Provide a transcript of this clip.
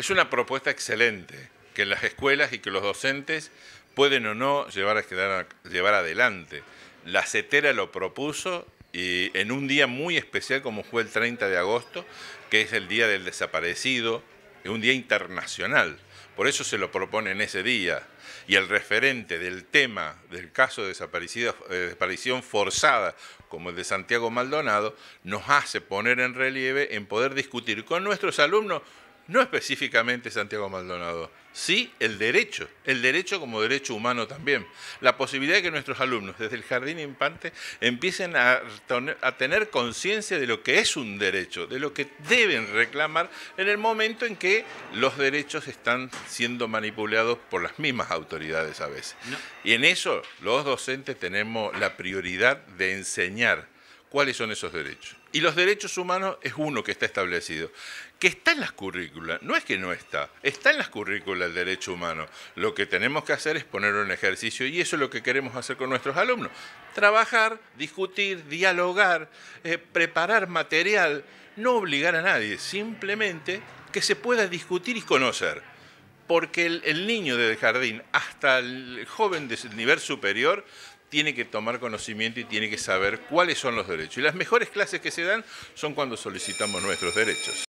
Es una propuesta excelente que las escuelas y que los docentes pueden o no llevar, a, llevar adelante. La CETERA lo propuso y en un día muy especial como fue el 30 de agosto, que es el Día del Desaparecido, es un día internacional. Por eso se lo propone en ese día. Y el referente del tema del caso de eh, desaparición forzada, como el de Santiago Maldonado, nos hace poner en relieve en poder discutir con nuestros alumnos no específicamente Santiago Maldonado, sí el derecho, el derecho como derecho humano también. La posibilidad de que nuestros alumnos desde el jardín impante empiecen a, tener conciencia de lo que es un derecho, de lo que deben reclamar en el momento en que los derechos están siendo manipulados por las mismas autoridades a veces. Y en eso los docentes tenemos la prioridad de enseñar cuáles son esos derechos. Y los derechos humanos es uno que está establecido, que está en las currículas, no es que no está, está en las currículas el derecho humano. Lo que tenemos que hacer es ponerlo en ejercicio y eso es lo que queremos hacer con nuestros alumnos. Trabajar, discutir, dialogar, eh, preparar material, no obligar a nadie, simplemente que se pueda discutir y conocer porque el, niño desde jardín hasta el joven del nivel superior tiene que tomar conocimiento y tiene que saber cuáles son los derechos. Y las mejores clases que se dan son cuando solicitamos nuestros derechos.